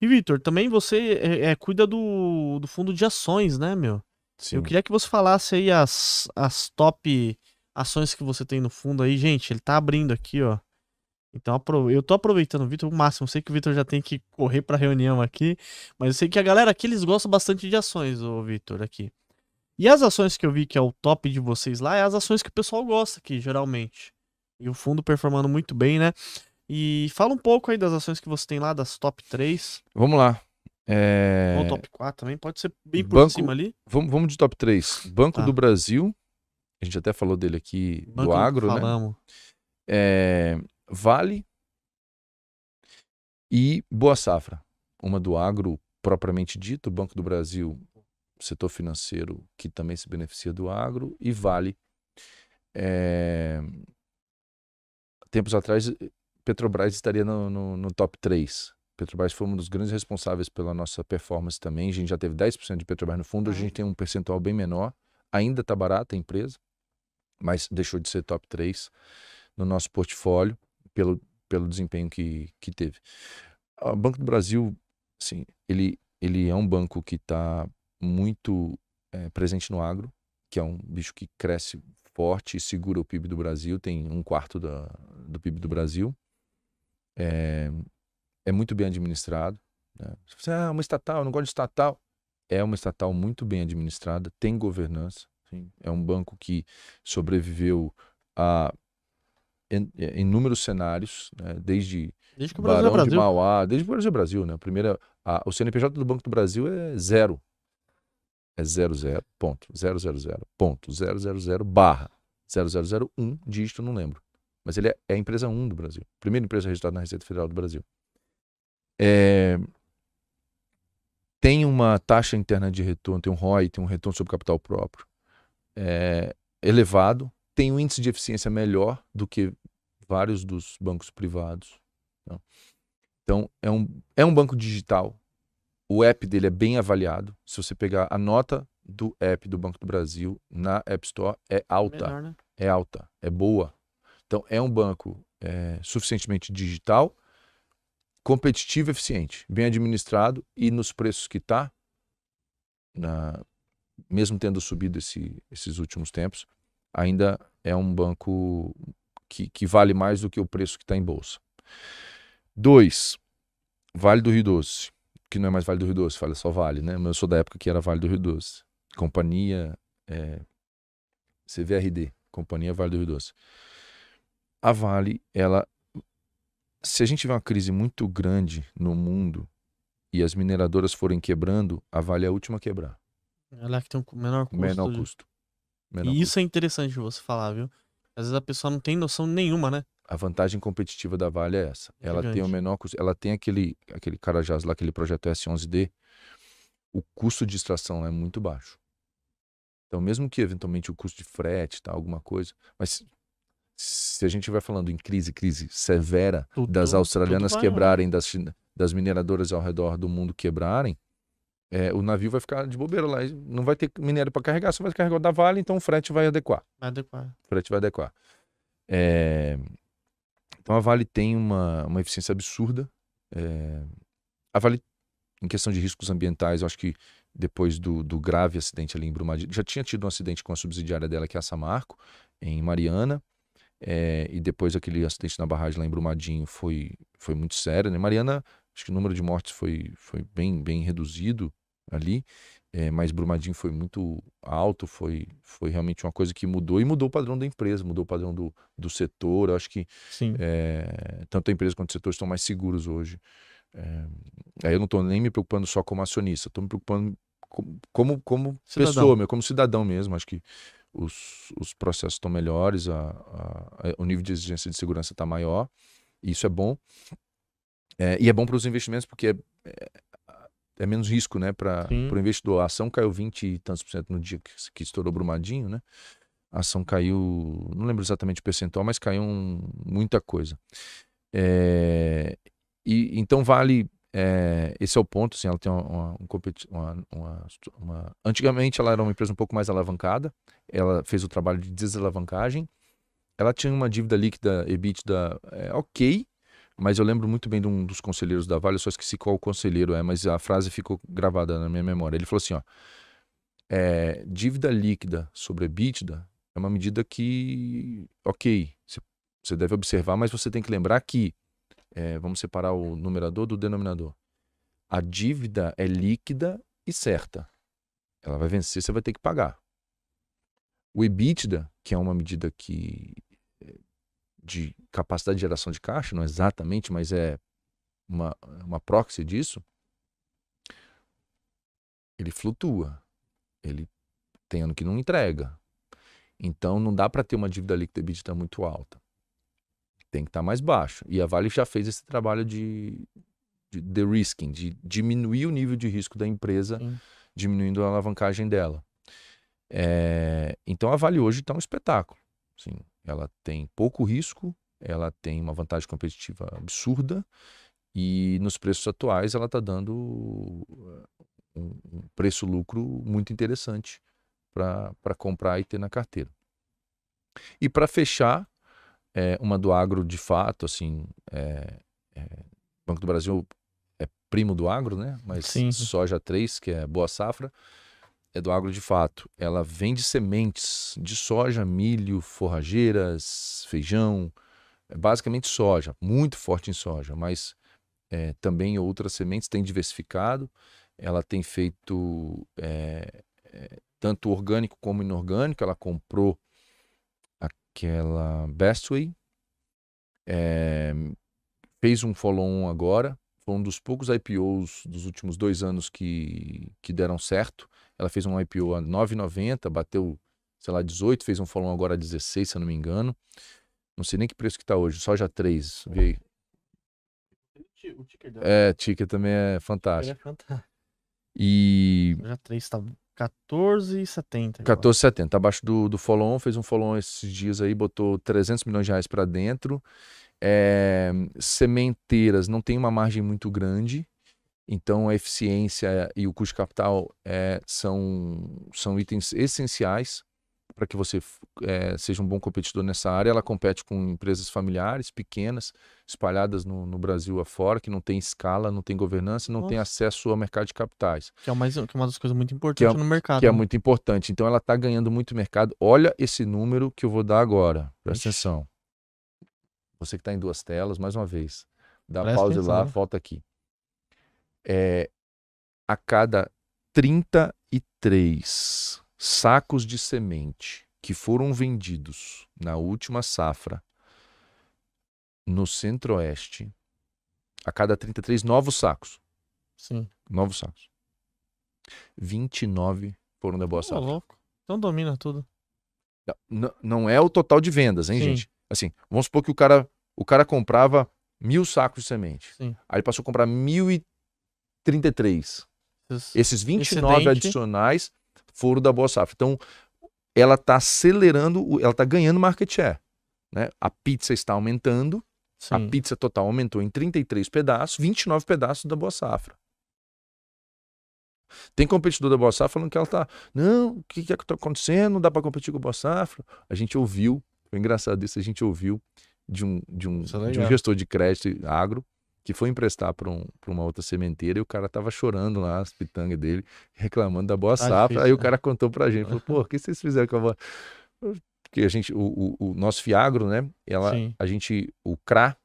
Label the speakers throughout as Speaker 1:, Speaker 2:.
Speaker 1: E, Vitor, também você é, é, cuida do, do fundo de ações, né, meu? Sim. Eu queria que você falasse aí as, as top ações que você tem no fundo aí. Gente, ele tá abrindo aqui, ó. Então eu tô aproveitando o Vitor o máximo. Eu sei que o Vitor já tem que correr pra reunião aqui, mas eu sei que a galera aqui eles gostam bastante de ações, o Vitor, aqui. E as ações que eu vi que é o top de vocês lá é as ações que o pessoal gosta aqui, geralmente. E o fundo performando muito bem, né? E fala um pouco aí das ações que você tem lá, das top 3.
Speaker 2: Vamos lá. É... Ou top 4 também, pode ser bem por Banco... cima ali. Vamos, vamos de top 3. Banco tá. do Brasil, a gente até falou dele aqui, Banco do agro, né? falamos. né? É... Vale e Boa Safra. Uma do agro propriamente dito, Banco do Brasil, setor financeiro que também se beneficia do agro, e Vale. É... Tempos atrás Petrobras estaria no, no, no top 3. Petrobras foi um dos grandes responsáveis pela nossa performance também. A gente já teve 10% de Petrobras no fundo, hoje a uhum. gente tem um percentual bem menor. Ainda está barata a empresa, mas deixou de ser top 3 no nosso portfólio pelo, pelo desempenho que, que teve. O Banco do Brasil, sim, ele, ele é um banco que está muito é, presente no agro, que é um bicho que cresce forte e segura o PIB do Brasil, tem um quarto da, do PIB do Brasil é, é muito bem administrado. Né? Se você, ah, uma estatal, eu não gosto de estatal. É uma estatal muito bem administrada, tem governança. Sim. É um banco que sobreviveu a é, inúmeros cenários, né? desde, desde que o Brasil é Barão é Brasil. de Mauá, desde o Brasil é Brasil. Né? primeira, a, o CNPJ do Banco do Brasil é zero. É 00, ponto, 000, ponto, 000, barra, 0001, dígito, não lembro mas ele é, é a empresa 1 do Brasil, primeira empresa registrada na Receita Federal do Brasil. É, tem uma taxa interna de retorno, tem um ROI, tem um retorno sobre capital próprio é, elevado, tem um índice de eficiência melhor do que vários dos bancos privados. Então, então é, um, é um banco digital. O app dele é bem avaliado. Se você pegar a nota do app do Banco do Brasil na App Store, é alta. Menor, né? É alta, é boa. Então, é um banco é, suficientemente digital, competitivo, eficiente, bem administrado e nos preços que está, mesmo tendo subido esse, esses últimos tempos, ainda é um banco que, que vale mais do que o preço que está em bolsa. Dois, Vale do Rio Doce, que não é mais Vale do Rio Doce, fala só Vale, né? Mas eu sou da época que era Vale do Rio Doce. Companhia é, CVRD, Companhia Vale do Rio Doce a Vale, ela se a gente tiver uma crise muito grande no mundo e as mineradoras forem quebrando, a Vale é a última a quebrar.
Speaker 1: Ela é que tem um menor custo. Menor né? custo. Menor e custo. isso é interessante você falar, viu? Às vezes a pessoa não tem noção nenhuma, né?
Speaker 2: A vantagem competitiva da Vale é essa. É ela gigante. tem o menor custo. Ela tem aquele, aquele Carajás lá, aquele projeto S11D. O custo de extração é muito baixo. Então, mesmo que eventualmente o custo de frete, tá, alguma coisa, mas se a gente estiver falando em crise, crise severa, tudo, das australianas né? quebrarem, das, das mineradoras ao redor do mundo quebrarem, é, o navio vai ficar de bobeira lá. Não vai ter minério para carregar, só vai carregar da Vale, então o frete vai adequar. Vai adequar. O frete vai adequar. É... Então a Vale tem uma, uma eficiência absurda. É... A Vale, em questão de riscos ambientais, eu acho que depois do, do grave acidente ali em Brumadinho, já tinha tido um acidente com a subsidiária dela, que é a Samarco, em Mariana. É, e depois aquele acidente na barragem lá em Brumadinho foi, foi muito sério. Né? Mariana, acho que o número de mortes foi, foi bem, bem reduzido ali, é, mas Brumadinho foi muito alto, foi, foi realmente uma coisa que mudou e mudou o padrão da empresa, mudou o padrão do, do setor. Eu acho que é, tanto a empresa quanto o setor estão mais seguros hoje. aí eu não estou nem me preocupando só como acionista, estou me preocupando como, como, como pessoa, como cidadão mesmo. Acho que os, os processos estão melhores, a, a, a, é, o nível de exigência de segurança está maior, e isso é bom. É, e é bom para os investimentos porque é, é, é, menos risco né, para o investidor. A ação caiu 20 e tantos por cento no dia que, que estourou Brumadinho, né? A ação caiu, não lembro exatamente o percentual, mas caiu um, muita coisa. É, e, então vale é, esse é o ponto, assim, ela tem uma, uma, uma, uma, Antigamente ela era uma empresa um pouco mais alavancada, ela fez o trabalho de desalavancagem, ela tinha uma dívida líquida EBITDA é, ok, mas eu lembro muito bem de um dos conselheiros da Vale, eu só esqueci qual conselheiro é, mas a frase ficou gravada na minha memória. Ele falou assim, ó, é, dívida líquida sobre EBITDA é uma medida que, ok, você deve observar, mas você tem que lembrar que é, vamos separar o numerador do denominador. A dívida é líquida e certa. Ela vai vencer, você vai ter que pagar. O EBITDA, que é uma medida que é, de capacidade de geração de caixa, não exatamente, mas é uma, uma proxy disso, ele flutua. Ele tem ano que não entrega. Então não dá para ter uma dívida líquida EBITDA muito alta tem que estar tá mais baixo. E a Vale já fez esse trabalho de, de de-risking, de diminuir o nível de risco da empresa, Sim. diminuindo a alavancagem dela. É, então a Vale hoje está um espetáculo. sim ela tem pouco risco, ela tem uma vantagem competitiva absurda e nos preços atuais ela está dando eh, um preço-lucro muito interessante para comprar e ter na carteira. E para fechar, é, uma do agro de fato, assim, é, é, Banco do Brasil é primo do agro, né? Mas Sim. soja 3, que é boa safra, é do agro de fato. Ela vende sementes de soja, milho, forrageiras, feijão, é basicamente soja, muito forte em soja, mas é, também outras sementes, tem diversificado, ela tem feito é, é, tanto orgânico como inorgânico, ela comprou aquela Bestway. É, fez um follow-on agora. Foi um dos poucos IPOs dos últimos dois anos que, que deram certo. Ela fez um IPO a 9,90, bateu, sei lá, 18, fez um follow-on agora a 16, se eu não me engano. Não sei nem que preço que tá hoje, já 3. Vê aí. O ticker dela. É, ticker também é fantástico. É fantástico. E.
Speaker 1: Já três, tá 14,70.
Speaker 2: 14,70, abaixo do, do follow-on, fez um follow-on esses dias aí, botou 300 milhões de reais para dentro. É, sementeiras não tem uma margem muito grande, então a eficiência e o custo capital é, são, são itens essenciais para que você é, seja um bom competidor nessa área, ela compete com empresas familiares, pequenas, espalhadas no, no Brasil afora, que não tem escala, não tem governança, não Nossa. tem acesso ao mercado de capitais.
Speaker 1: Que é, mais, que é uma das coisas muito é importantes é, no mercado. Que é né? é
Speaker 2: muito importante. Então ela está ganhando muito mercado. Olha esse número que eu vou dar agora. Presta Ixi. atenção. Você que está em duas telas, mais uma vez. Dá Presta pausa atenção, lá, né? volta aqui. É, a cada 33 sacos de semente que foram vendidos na última safra no Centro-Oeste, a cada 33 novos sacos. Sim. Novos sacos. 29 foram da Boa Safra. Safra.
Speaker 1: louco. Então domina tudo.
Speaker 2: Não, não é o total de vendas, hein, Sim. gente? Assim, vamos supor que o cara, o cara comprava mil sacos de semente. Sim. Aí ele passou a comprar 1033. Esses, Esses 29 Excedente. adicionais foram da Boa Safra. Então, ela está acelerando, ela está ganhando market share. Né? A pizza está aumentando, Sim. a pizza total aumentou em 33 pedaços, 29 pedaços da Boa Safra. Tem competidor da Boa Safra falando que ela está, não, o que, que é que está acontecendo? Não dá para competir com a Boa Safra. A gente ouviu, foi engraçado isso, a gente ouviu de um, de um, é de um gestor de crédito agro que foi emprestar para um, uma outra sementeira e o cara tava chorando lá, as pitangas dele, reclamando da boa safra. Difícil, Aí né? o cara contou para a gente, falou, pô, o que vocês fizeram com a boa... Porque a gente, o, o, o nosso fiagro, né, ela, Sim. a gente, o CRA,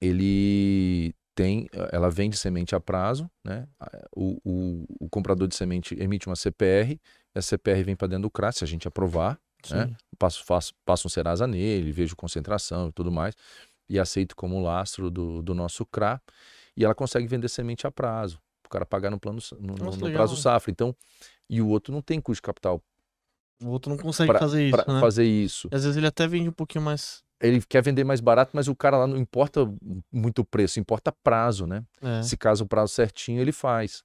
Speaker 2: ele tem, ela vende semente a prazo, né? O, o, o, comprador de semente emite uma CPR, e a CPR vem para dentro do CRA, se a gente aprovar, né, Sim. né? Passo, faço, passa um Serasa nele, vejo concentração e tudo mais e aceito como lastro do, do nosso CRA, e ela consegue vender semente a prazo, o cara pagar no plano no, Nossa, no prazo safra. Então, e o outro não tem custo de capital.
Speaker 1: O outro não consegue pra, fazer isso, né? Fazer isso. às vezes ele até vende um pouquinho mais
Speaker 2: ele quer vender mais barato, mas o cara lá não importa muito o preço, importa prazo, né? É. Se caso o prazo certinho, ele faz.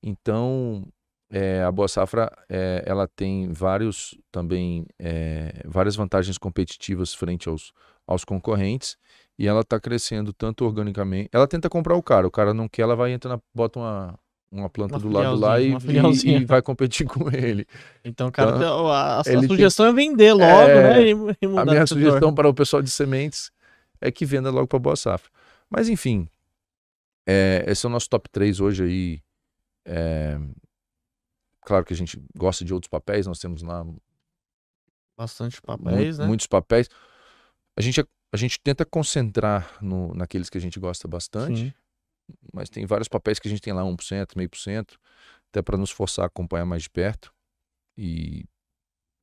Speaker 2: Então, é, a Boa Safra é, ela tem vários também é, várias vantagens competitivas frente aos, aos concorrentes e ela está crescendo tanto organicamente. Ela tenta comprar o cara, o cara não quer, ela vai entrar bota uma, uma planta uma do lado lá e, e, e, vai competir com ele. Então, cara, então, tá, a, a, sugestão tem... é vender é, logo, é, né? E, a minha sugestão para o pessoal de sementes é que venda logo para Boa Safra. Mas enfim, é, esse é o nosso top 3 hoje aí. É, Claro que a gente gosta de outros papéis, nós temos lá. Bastante papéis, mu né? Muitos papéis. A gente, é, a gente tenta concentrar no, naqueles que a gente gosta bastante, Sim. mas tem vários papéis que a gente tem lá 1%, meio por cento, até para nos forçar a acompanhar mais de perto. E